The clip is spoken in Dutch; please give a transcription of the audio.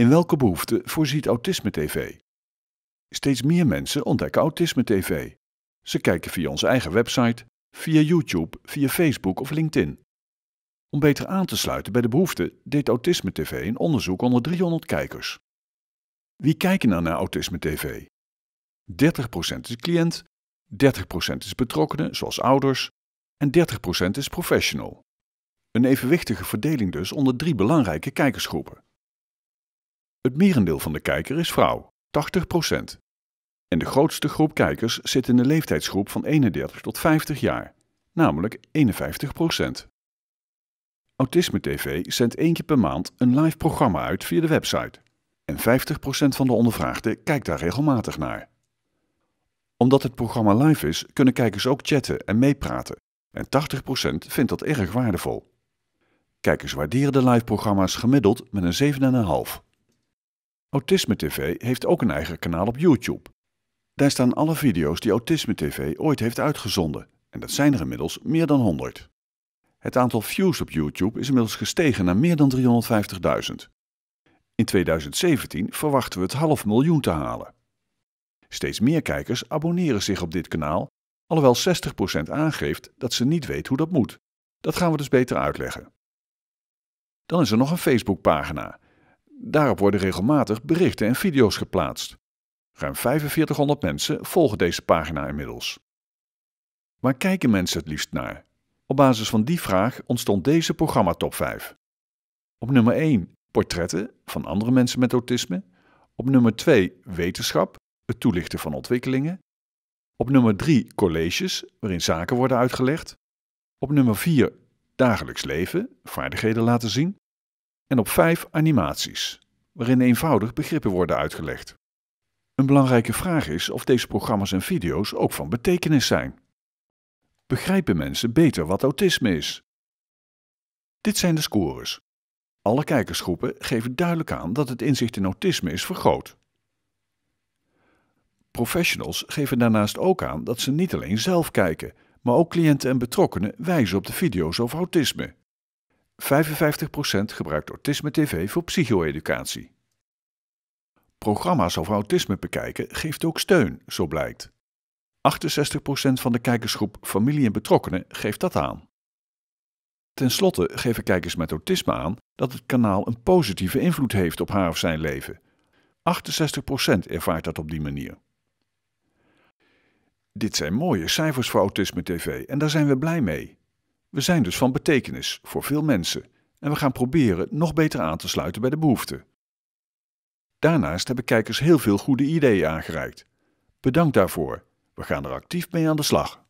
In welke behoeften voorziet Autisme TV? Steeds meer mensen ontdekken Autisme TV. Ze kijken via onze eigen website, via YouTube, via Facebook of LinkedIn. Om beter aan te sluiten bij de behoeften deed Autisme TV een onderzoek onder 300 kijkers. Wie kijken dan nou naar Autisme TV? 30% is cliënt, 30% is betrokkenen, zoals ouders, en 30% is professional. Een evenwichtige verdeling dus onder drie belangrijke kijkersgroepen. Het merendeel van de kijker is vrouw, 80%. En de grootste groep kijkers zit in de leeftijdsgroep van 31 tot 50 jaar, namelijk 51%. Autisme TV zendt één keer per maand een live programma uit via de website. En 50% van de ondervraagden kijkt daar regelmatig naar. Omdat het programma live is, kunnen kijkers ook chatten en meepraten. En 80% vindt dat erg waardevol. Kijkers waarderen de live programma's gemiddeld met een 7,5. Autisme TV heeft ook een eigen kanaal op YouTube. Daar staan alle video's die Autisme TV ooit heeft uitgezonden, en dat zijn er inmiddels meer dan 100. Het aantal views op YouTube is inmiddels gestegen naar meer dan 350.000. In 2017 verwachten we het half miljoen te halen. Steeds meer kijkers abonneren zich op dit kanaal, alhoewel 60% aangeeft dat ze niet weet hoe dat moet. Dat gaan we dus beter uitleggen. Dan is er nog een Facebookpagina Daarop worden regelmatig berichten en video's geplaatst. Ruim 4500 mensen volgen deze pagina inmiddels. Waar kijken mensen het liefst naar? Op basis van die vraag ontstond deze programma top 5. Op nummer 1 portretten van andere mensen met autisme. Op nummer 2 wetenschap, het toelichten van ontwikkelingen. Op nummer 3 colleges, waarin zaken worden uitgelegd. Op nummer 4 dagelijks leven, vaardigheden laten zien en op vijf animaties, waarin eenvoudig begrippen worden uitgelegd. Een belangrijke vraag is of deze programma's en video's ook van betekenis zijn. Begrijpen mensen beter wat autisme is? Dit zijn de scores. Alle kijkersgroepen geven duidelijk aan dat het inzicht in autisme is vergroot. Professionals geven daarnaast ook aan dat ze niet alleen zelf kijken, maar ook cliënten en betrokkenen wijzen op de video's over autisme. 55% gebruikt Autisme TV voor psycho-educatie. Programma's over autisme bekijken geeft ook steun, zo blijkt. 68% van de kijkersgroep familie en betrokkenen geeft dat aan. Ten slotte geven kijkers met autisme aan dat het kanaal een positieve invloed heeft op haar of zijn leven. 68% ervaart dat op die manier. Dit zijn mooie cijfers voor Autisme TV en daar zijn we blij mee. We zijn dus van betekenis voor veel mensen en we gaan proberen nog beter aan te sluiten bij de behoeften. Daarnaast hebben kijkers heel veel goede ideeën aangereikt. Bedankt daarvoor. We gaan er actief mee aan de slag.